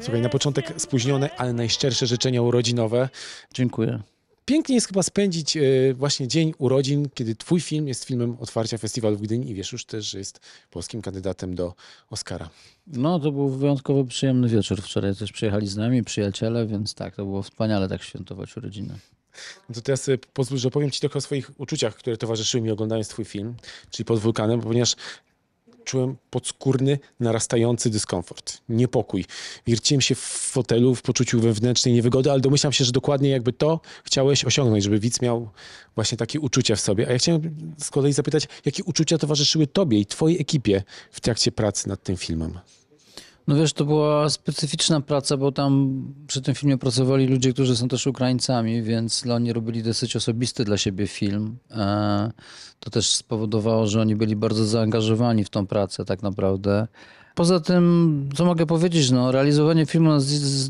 Słuchaj, na początek spóźnione, ale najszczersze życzenia urodzinowe. Dziękuję. Pięknie jest chyba spędzić e, właśnie dzień urodzin, kiedy twój film jest filmem otwarcia festiwalu w Gdyni i wiesz już też, że jest polskim kandydatem do Oscara. No, to był wyjątkowo przyjemny wieczór. Wczoraj też przyjechali z nami przyjaciele, więc tak, to było wspaniale tak świętować urodziny. No to teraz e, pozwól, że opowiem Ci trochę o swoich uczuciach, które towarzyszyły mi oglądając Twój film, czyli pod wulkanem, ponieważ czułem podskórny, narastający dyskomfort, niepokój. Wierciłem się w fotelu w poczuciu wewnętrznej niewygody, ale domyślam się, że dokładnie jakby to chciałeś osiągnąć, żeby widz miał właśnie takie uczucia w sobie. A ja chciałem z kolei zapytać, jakie uczucia towarzyszyły tobie i twojej ekipie w trakcie pracy nad tym filmem? No wiesz, to była specyficzna praca, bo tam przy tym filmie pracowali ludzie, którzy są też Ukraińcami, więc oni robili dosyć osobisty dla siebie film. E, to też spowodowało, że oni byli bardzo zaangażowani w tą pracę tak naprawdę. Poza tym, co mogę powiedzieć, no, realizowanie filmu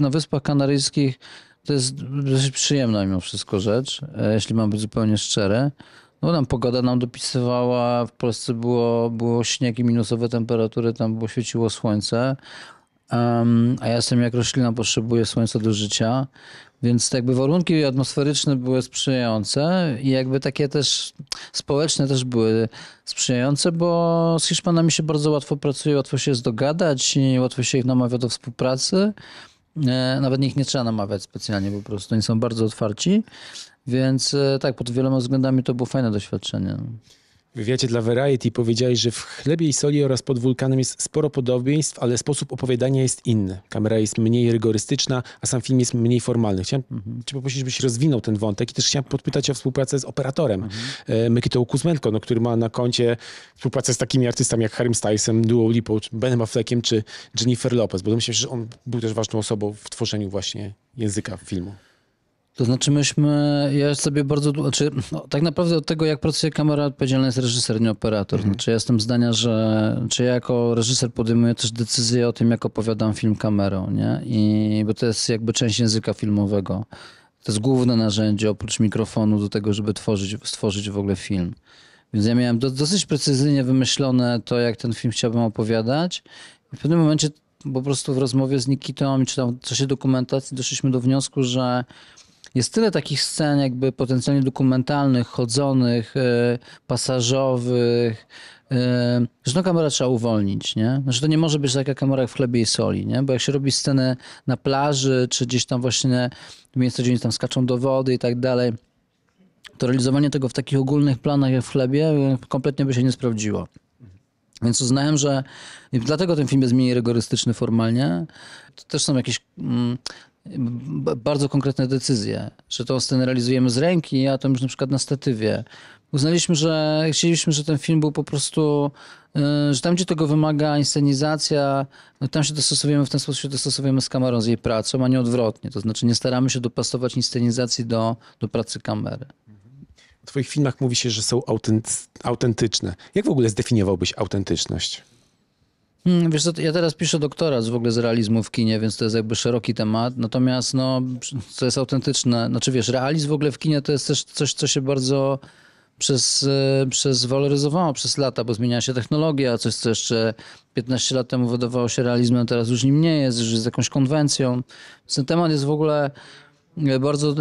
na, Wyspach Kanaryjskich to jest dosyć przyjemna mimo wszystko rzecz, e, jeśli mam być zupełnie szczery. No tam pogoda nam dopisywała, w Polsce było, było śnieg i minusowe temperatury, tam było, świeciło słońce. Um, a ja jestem jak roślina, potrzebuję słońca do życia. Więc jakby warunki atmosferyczne były sprzyjające i jakby takie też społeczne też były sprzyjające, bo z Hiszpanami się bardzo łatwo pracuje, łatwo się jest dogadać, łatwo się ich namawia do współpracy. E, nawet ich nie trzeba namawiać specjalnie po prostu, oni są bardzo otwarci. Więc e, tak, pod wieloma względami to było fajne doświadczenie. W wywiadzie dla Variety powiedziałeś, że w chlebie i soli oraz pod wulkanem jest sporo podobieństw, ale sposób opowiadania jest inny. Kamera jest mniej rygorystyczna, a sam film jest mniej formalny. Chciałem mhm. cię poprosić, byś rozwinął ten wątek i też chciałem podpytać o współpracę z operatorem mhm. E, Mykitą Kuzmenko, no, który ma na koncie współpracę z takimi artystami jak Harrym Stylesem, Duo Lipo, Benem Affleckiem czy Jennifer Lopez, bo myślę, że on był też ważną osobą w tworzeniu właśnie języka filmu. To znaczy myśmy, ja sobie bardzo, znaczy, no, tak naprawdę od tego jak pracuje kamera odpowiedzialny jest reżyser, nie operator. Mhm. Znaczy ja jestem zdania, że czy ja jako reżyser podejmuję też decyzję o tym, jak opowiadam film kamerą, nie? I, bo to jest jakby część języka filmowego. To jest główne narzędzie oprócz mikrofonu do tego, żeby tworzyć, stworzyć w ogóle film. Więc ja miałem do, dosyć precyzyjnie wymyślone to, jak ten film chciałbym opowiadać. I w pewnym momencie po prostu w rozmowie z Nikitą i czytam czasie dokumentacji doszliśmy do wniosku, że jest tyle takich scen jakby potencjalnie dokumentalnych, chodzonych, e, pasażowych, e, że tą kamerę trzeba uwolnić, nie? Że to nie może być taka kamera jak w chlebie i soli, nie? Bo jak się robi scenę na plaży, czy gdzieś tam właśnie w miejscu, gdzie oni tam skaczą do wody i tak dalej, to realizowanie tego w takich ogólnych planach jak w chlebie e, kompletnie by się nie sprawdziło. Więc uznałem, że dlatego ten film jest mniej rygorystyczny formalnie. To też są jakieś mm, bardzo konkretne decyzje, że to scenę realizujemy z ręki, a to już na przykład na statywie. Uznaliśmy, że chcieliśmy, że ten film był po prostu, e, że tam gdzie tego wymaga inscenizacja, no tam się dostosowujemy, w ten sposób się dostosowujemy z kamerą, z jej pracą, a nie odwrotnie. To znaczy nie staramy się dopasować inscenizacji do, do pracy kamery. W twoich filmach mówi się, że są autentyczne. Jak w ogóle zdefiniowałbyś autentyczność? Hmm, wiesz co, ja teraz piszę doktorat w ogóle z realizmu w kinie, więc to jest jakby szeroki temat. Natomiast no, co jest autentyczne, znaczy wiesz, realizm w ogóle w kinie to jest też coś, co się bardzo przez, e, przez waloryzowało przez lata, bo zmieniała się technologia, coś co jeszcze 15 lat temu wydawało się realizmem, teraz już nim nie jest, już jest jakąś konwencją. Więc ten temat jest w ogóle e, bardzo,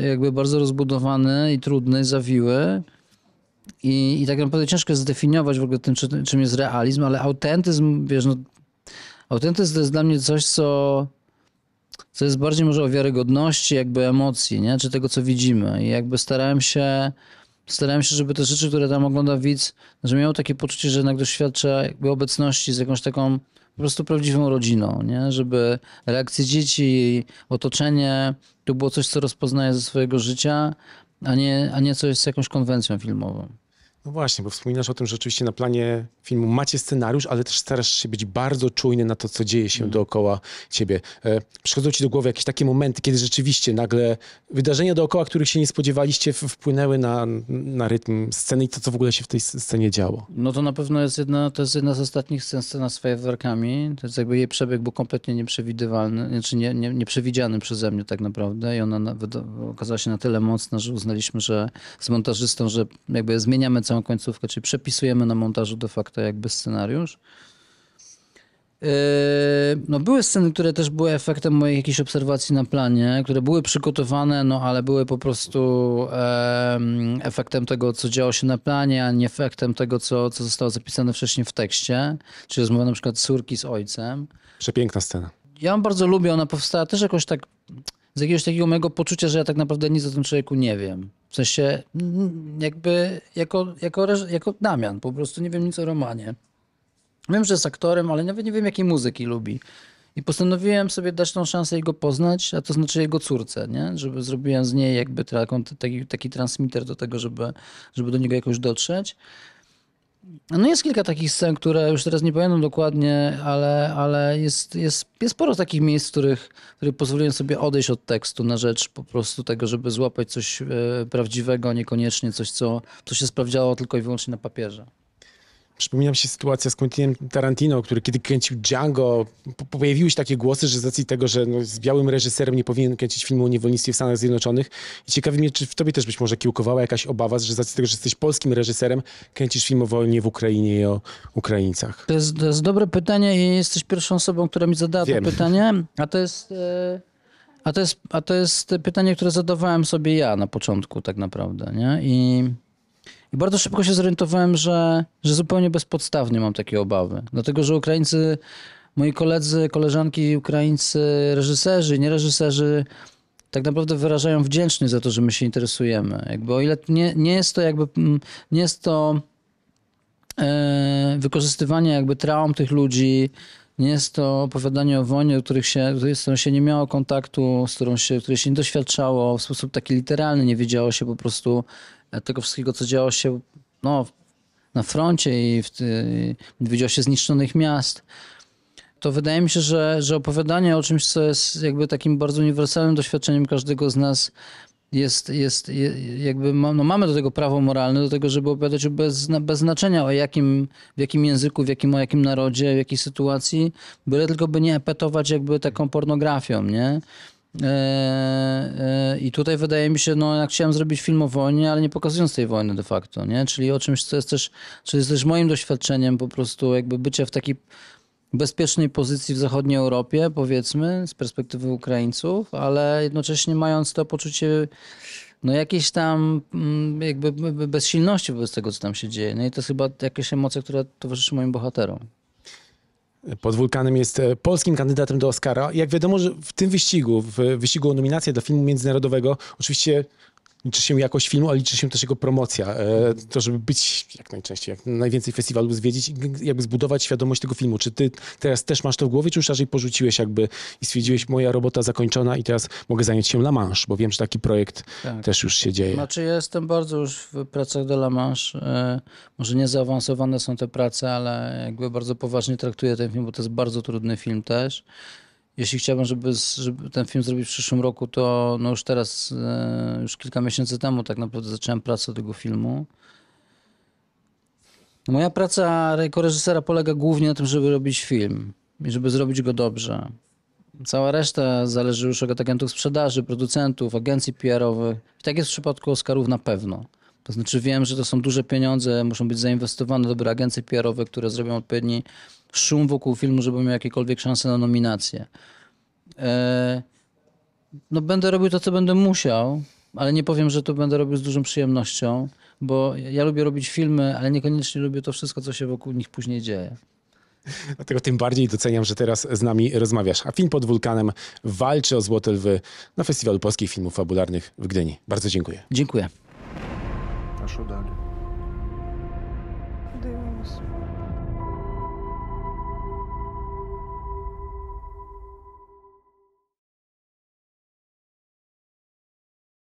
e, jakby bardzo rozbudowany i trudny, zawiły. I, I tak naprawdę ciężko jest zdefiniować w ogóle tym, czym, czym jest realizm, ale autentyzm, wiesz, no, autentyzm to jest dla mnie coś, co, co jest bardziej może o wiarygodności, jakby emocji, nie? czy tego, co widzimy. I jakby starałem się, starałem się, żeby te rzeczy, które tam ogląda widz, że znaczy miał takie poczucie, że jednak doświadcza jakby obecności z jakąś taką po prostu prawdziwą rodziną, nie? żeby reakcje dzieci, otoczenie to było coś, co rozpoznaje ze swojego życia, a nie, a nie coś z jakąś konwencją filmową. No właśnie, bo wspominasz o tym, że oczywiście na planie filmu macie scenariusz, ale też starasz się być bardzo czujny na to, co dzieje się mm. dookoła ciebie. E, przychodzą ci do głowy jakieś takie momenty, kiedy rzeczywiście nagle wydarzenia dookoła, których się nie spodziewaliście, wpłynęły na, na rytm sceny i to, co w ogóle się w tej scenie działo. No to na pewno jest jedna, to jest jedna z ostatnich scen, scena z fajerwerkami. To jest jakby jej przebieg był kompletnie nieprzewidywalny, znaczy nie, nie, nieprzewidziany przeze mnie tak naprawdę i ona okazała się na tyle mocna, że uznaliśmy, że z montażystą, że jakby zmieniamy co końcówka końcówkę, czyli przepisujemy na montażu de facto jakby scenariusz. Yy, no, były sceny, które też były efektem moich jakichś obserwacji na planie, które były przygotowane, no ale były po prostu efektem tego, co działo się na planie, a nie efektem tego, co, co zostało zapisane wcześniej w tekście, czyli rozmowa na przykład córki z ojcem. Przepiękna scena. Ja ją bardzo lubię, ona powstała też jakoś tak z jakiegoś takiego mojego poczucia, że ja tak naprawdę nic o tym człowieku nie wiem. W sensie jakby jako, jako, jako Damian, po prostu nie wiem nic o Romanie. Wiem, że jest aktorem, ale nawet nie wiem jakiej muzyki lubi. I postanowiłem sobie dać tą szansę jego poznać, a to znaczy jego córce, nie? Żeby zrobiłem z niej jakby taką, taki, taki transmitter do tego, żeby, żeby do niego jakoś dotrzeć. No jest kilka takich scen, które już teraz nie pamiętam dokładnie, ale, ale jest, jest, jest sporo takich miejsc, w których, które pozwoliłem sobie odejść od tekstu na rzecz po prostu tego, żeby złapać coś e, prawdziwego, niekoniecznie coś, co, co się sprawdziało tylko i wyłącznie na papierze. Przypominam się sytuacja z Quentinem Tarantino, który kiedy kręcił Django, po pojawiły się takie głosy, że z racji tego, że no, z białym reżyserem nie powinien kręcić filmu o niewolnictwie w Stanach Zjednoczonych. I ciekawi mnie, czy w tobie też być może kiełkowała jakaś obawa, że z racji tego, że jesteś polskim reżyserem, kręcisz film o wojnie w Ukrainie i o Ukraińcach. To jest, to jest dobre pytanie i jesteś pierwszą osobą, która mi zadała Wiem. to pytanie. A to jest... E, a to, jest, a to jest pytanie, które zadawałem sobie ja na początku, tak naprawdę. Nie? I i bardzo szybko się zorientowałem, że, że zupełnie bezpodstawnie mam takie obawy. Dlatego, że Ukraińcy, moi koledzy, koleżanki, Ukraińcy, reżyserzy, niereżyserzy, tak naprawdę wyrażają wdzięczność za to, że my się interesujemy. Jakby o ile nie, nie jest to jakby, mm, nie jest to e, wykorzystywanie jakby traum tych ludzi, nie jest to opowiadanie o wojnie, do których się, z którą się nie miało kontaktu, z którą się, której się nie doświadczało w sposób taki literalny, nie wiedziało się po prostu E, tego wszystkiego, co działo się no, na froncie i w e, się zniszczonych miast, to wydaje mi się, że, że opowiadanie o czymś, co jest jakby takim bardzo uniwersalnym doświadczeniem każdego z nas, jest, jest jakby, no mamy do tego prawo moralne, do tego, żeby opowiadać bez, bez znaczenia o jakim, w jakim języku, w jakim, o jakim narodzie, w jakiej sytuacji, byle tylko by nie epetować jakby taką pornografią, nie? E, e, I tutaj wydaje mi się, no jak chciałem zrobić film o wojnie, ale nie pokazując tej wojny de facto, nie? Czyli o czymś, co jest też, co jest też moim doświadczeniem po prostu jakby bycie w takiej bezpiecznej pozycji w zachodniej Europie, powiedzmy, z perspektywy Ukraińców, ale jednocześnie mając to poczucie no jakiejś tam mm, jakby bezsilności wobec tego, co tam się dzieje. No i to jest chyba jakieś emocje, które towarzyszy moim bohaterom pod wulkanem jest e, polskim kandydatem do Oscara. Jak wiadomo, że w tym wyścigu, w wyścigu o nominację do filmu międzynarodowego, oczywiście liczy się jakość filmu, ale liczy się też jego promocja. E, to, żeby być jak najczęściej, jak najwięcej festiwalów zwiedzić, jakby zbudować świadomość tego filmu. Czy ty teraz też masz to w głowie, czy już raczej porzuciłeś jakby i stwierdziłeś, moja robota zakończona i teraz mogę zająć się La Manche, bo wiem, że taki projekt tak. też już się dzieje. Znaczy ja jestem bardzo już w pracach do La Manche. E, może nie zaawansowane są te prace, ale jakby bardzo poważnie traktuję ten film, bo to jest bardzo trudny film też jeśli chciałbym, żeby, żeby, ten film zrobić w przyszłym roku, to no już teraz, e, już kilka miesięcy temu tak naprawdę zacząłem pracę tego filmu. No, moja praca jako reżysera polega głównie na tym, żeby robić film i żeby zrobić go dobrze. Cała reszta zależy już od agentów sprzedaży, producentów, agencji PR-owych. I tak jest w przypadku Oscarów na pewno. To znaczy wiem, że to są duże pieniądze, muszą być zainwestowane dobre agencje PR-owe, które zrobią odpowiedni szum wokół filmu, żeby miał jakiekolwiek szanse na nominację. E, no będę robił to, co będę musiał, ale nie powiem, że to będę robił z dużą przyjemnością, bo ja lubię robić filmy, ale niekoniecznie lubię to wszystko, co się wokół nich później dzieje. Dlatego tym bardziej doceniam, że teraz z nami rozmawiasz. A film pod wulkanem walczy o Złote Lwy na Festiwalu Polskich Filmów Fabularnych w Gdyni. Bardzo dziękuję. Dziękuję. Aż udali. Dymimos.